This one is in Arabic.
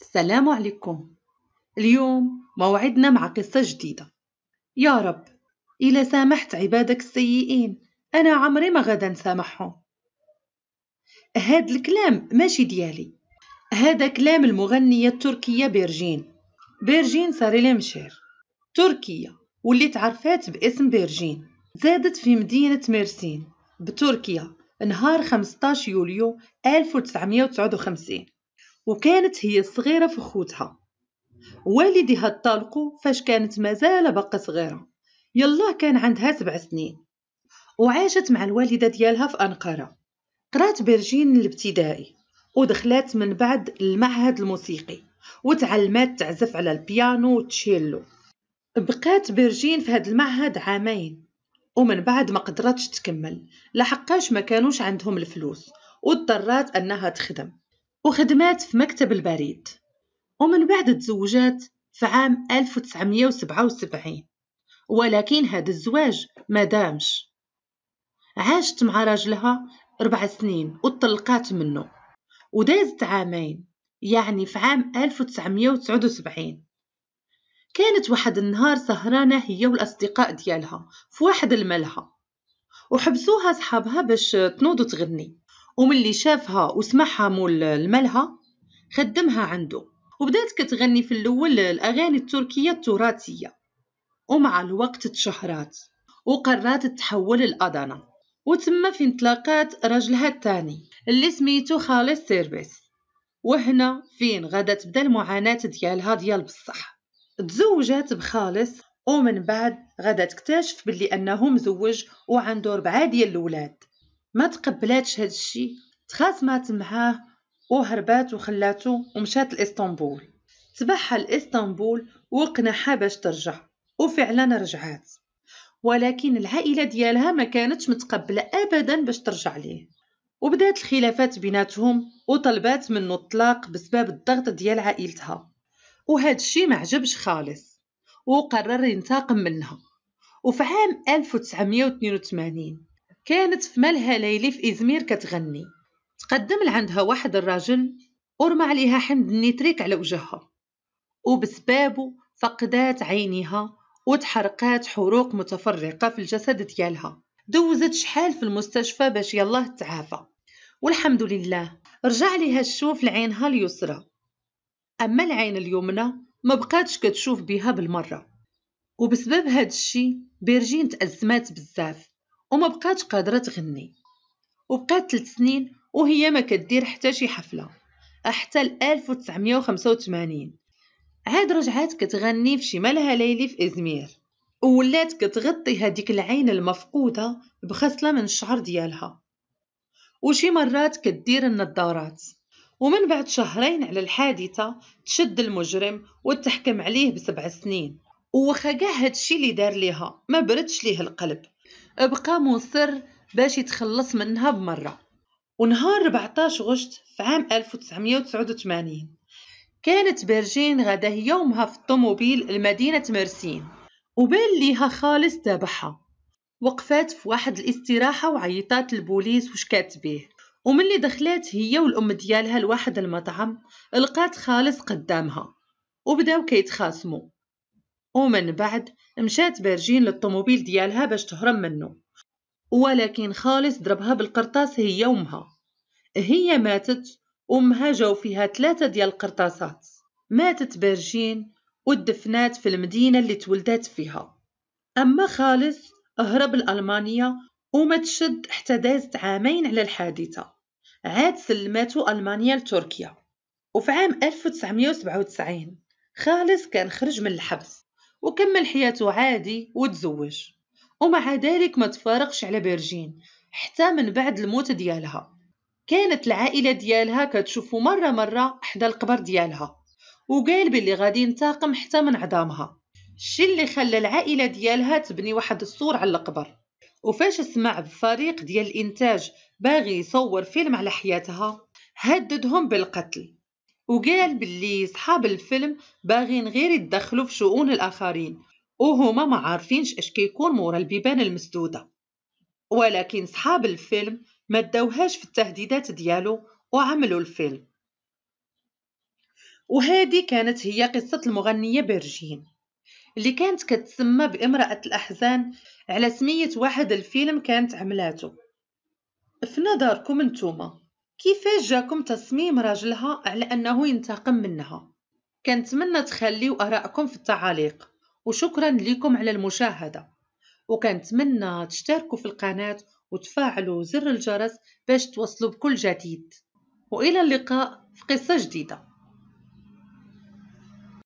السلام عليكم اليوم موعدنا مع قصة جديدة يا رب إلى سامحت عبادك السيئين أنا عمري ما غدا نسامحهم هاد الكلام ماشي ديالي هذا كلام المغنية التركية بيرجين بيرجين ساري لمشير تركيا واللي تعرفات باسم بيرجين زادت في مدينة ميرسين بتركيا نهار 15 يوليو 1959 وكانت هي الصغيرة في خوتها والديها طلقوا فاش كانت مازال باقا صغيرة يلا كان عندها سبع سنين وعاشت مع الوالدة ديالها في أنقرة قرات برجين الابتدائي ودخلت من بعد المعهد الموسيقي وتعلمت تعزف على البيانو وتشيلو بقات برجين في هاد المعهد عامين ومن بعد ما قدرتش تكمل لحقاش ما كانوش عندهم الفلوس واضطرات انها تخدم وخدمات في مكتب البريد ومن بعد تزوجات في عام 1977 ولكن هذا الزواج ما دامش عاشت مع راجلها أربع سنين وطلقات منه ودازت عامين يعني في عام 1979 كانت واحد النهار سهرانة هي والأصدقاء ديالها في واحد الملهى وحبسوها صحابها باش تنوض وتغني ومن اللي شافها وسمعها مول الملها خدمها عنده وبدات كتغني في الاول الاغاني التركيه التراثيه ومع الوقت تشهرات وقررت تحول لأدانا وتم فين تلاقات راجلها الثاني اللي سميتو خالص سيربيس وهنا فين غدا تبدا المعاناة ديالها ديال بصح تزوجات بخالص ومن بعد غدا تكتشف باللي انه مزوج وعنده ربعة ديال الولاد ما تقبلاتش هاد الشي تخاصمات معاه وهربات وخلاته ومشات لاسطنبول تبعها لاسطنبول وقنعها باش ترجع وفعلا رجعات ولكن العائلة ديالها ما كانتش متقبلة أبدا باش ترجع ليه وبدات الخلافات بيناتهم وطلبات منه الطلاق بسبب الضغط ديال عائلتها وهذا الشيء ما عجبش خالص وقرر ينتقم منها وفي عام 1982 كانت في مالها ليلي في إزمير كتغني تقدم لعندها واحد الراجل ورمى عليها حمض النيتريك على وجهها وبسبابه فقدات عينيها وتحرقات حروق متفرقة في الجسد ديالها دوزت شحال في المستشفى باش يالله تعافى والحمد لله رجع ليها الشوف لعينها اليسرى أما العين اليمنى ما بقاتش كتشوف بها بالمرة وبسبب هاد الشي بيرجين تأزمات بزاف وما بقاتش قادرة تغني وبقات ثلاث سنين وهي ما كدير حتى شي حفلة حتى ل 1985 عاد رجعات كتغني في شي مالها ليلي في إزمير وولات كتغطي هذيك العين المفقودة بخصلة من الشعر ديالها وشي مرات كدير النظارات ومن بعد شهرين على الحادثة تشد المجرم وتحكم عليه بسبع سنين وخا كاع هادشي اللي دار ليها ما بردش ليه القلب بقى مصر باش يتخلص منها بمرة ونهار 14 غشت في عام 1989 كانت بيرجين غدا هي في الطوموبيل لمدينة مرسين وبين ليها خالص تابعها وقفات في واحد الاستراحة وعيطات البوليس وش كاتبيه ومن اللي دخلات هي والأم ديالها لواحد المطعم لقات خالص قدامها وبداو كيتخاصموا ومن بعد مشات بارجين للطوموبيل ديالها باش تهرب منه ولكن خالص ضربها بالقرطاس هي أمها هي ماتت أمها جاو فيها ثلاثة ديال القرطاسات ماتت بارجين ودفنات في المدينة اللي تولدات فيها أما خالص هرب لألمانيا وما تشد حتى دازت عامين على الحادثة عاد سلماتو ألمانيا لتركيا وفي عام 1997 خالص كان خرج من الحبس وكمل حياته عادي وتزوج ومع ذلك ما تفارقش على بيرجين حتى من بعد الموت ديالها كانت العائلة ديالها كتشوفو مرة مرة حدا القبر ديالها وقال بلي غادي ينتقم حتى من عظامها الشي اللي خلى العائلة ديالها تبني واحد الصور على القبر وفاش سمع بفريق ديال الإنتاج باغي يصور فيلم على حياتها هددهم بالقتل وقال باللي صحاب الفيلم باغين غير يتدخلوا في شؤون الآخرين وهما ما عارفينش اش كيكون مورا البيبان المسدودة ولكن صحاب الفيلم ما داوهاش في التهديدات ديالو وعملوا الفيلم وهذه كانت هي قصة المغنية برجين اللي كانت كتسمى بامرأة الأحزان على سمية واحد الفيلم كانت عملاته في نظركم نتوما كيفاش جاكم تصميم راجلها على أنه ينتقم منها كنتمنى تخليو آراءكم في التعاليق وشكرا لكم على المشاهدة وكنتمنى تشتركوا في القناة وتفعلوا زر الجرس باش توصلوا بكل جديد وإلى اللقاء في قصة جديدة